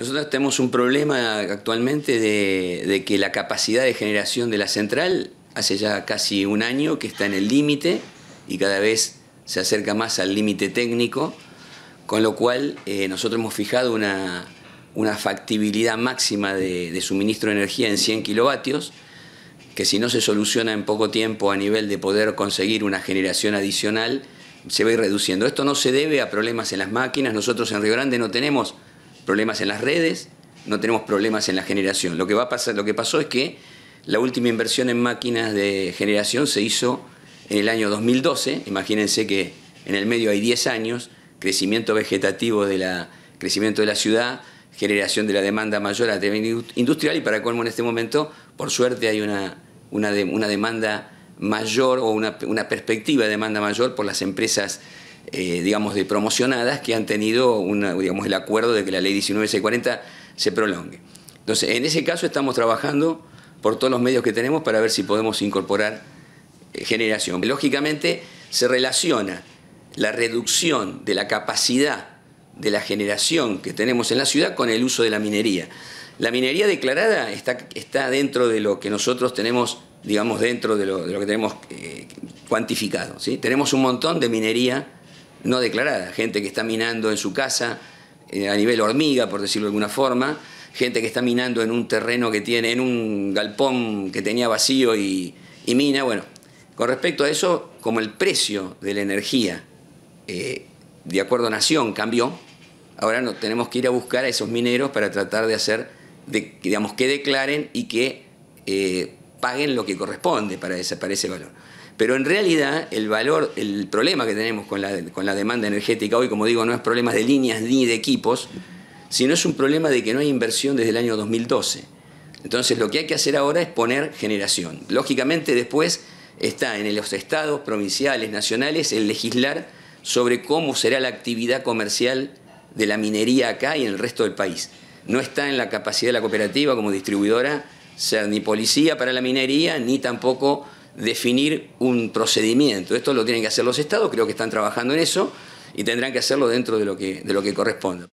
Nosotros tenemos un problema actualmente de, que la capacidad de generación de la central hace ya casi un año que está en el límite y cada vez se acerca más al límite técnico, con lo cual eh, nosotros hemos fijado una, factibilidad máxima de, de, suministro de energía en 100 kilovatios, que si no se soluciona en poco tiempo a nivel de poder conseguir una generación adicional, se va a ir reduciendo. Esto no se debe a problemas en las máquinas, nosotros en Río Grande no tenemos problemas en las redes, no tenemos problemas en la generación. Lo que, va a pasar, lo que pasó es que la última inversión en máquinas de generación se hizo en el año 2012. Imagínense que en el medio hay 10 años, crecimiento vegetativo de la, crecimiento de la ciudad, generación de la demanda mayor a la industrial y para colmo en este momento, por suerte, hay una, una, demanda mayor o una, una perspectiva de demanda mayor por las empresas eh, digamos, de promocionadas que han tenido una, digamos, el acuerdo de que la ley 19640 se prolongue. Entonces, en ese caso estamos trabajando por todos los medios que tenemos para ver si podemos incorporar eh, generación. Lógicamente, se relaciona la reducción de la capacidad de la generación que tenemos en la ciudad con el uso de la minería. La minería declarada está, está dentro de lo que nosotros tenemos, digamos, dentro de lo, que tenemos eh, cuantificado. ¿sí? Tenemos un montón de minería no declarada, gente que está minando en su casa eh, a nivel hormiga, por decirlo de alguna forma, gente que está minando en un terreno que tiene, en un galpón que tenía vacío y, mina. Bueno, con respecto a eso, como el precio de la energía eh, de acuerdo a Nación cambió, ahora no, tenemos que ir a buscar a esos mineros para tratar de hacer, de, digamos, que declaren y que... Eh, paguen lo que corresponde para ese, valor. Pero en realidad el valor, el problema que tenemos con la, con la demanda energética hoy, como digo, no es problema de líneas ni de equipos, sino es un problema de que no hay inversión desde el año 2012. Entonces lo que hay que hacer ahora es poner generación. Lógicamente después está en los estados, provinciales, nacionales, el legislar sobre cómo será la actividad comercial de la minería acá y en el resto del país. No está en la capacidad de la cooperativa como distribuidora ser ni policía para la minería, ni tampoco definir un procedimiento. Esto lo tienen que hacer los estados, creo que están trabajando en eso y tendrán que hacerlo dentro de lo que, de lo que corresponde.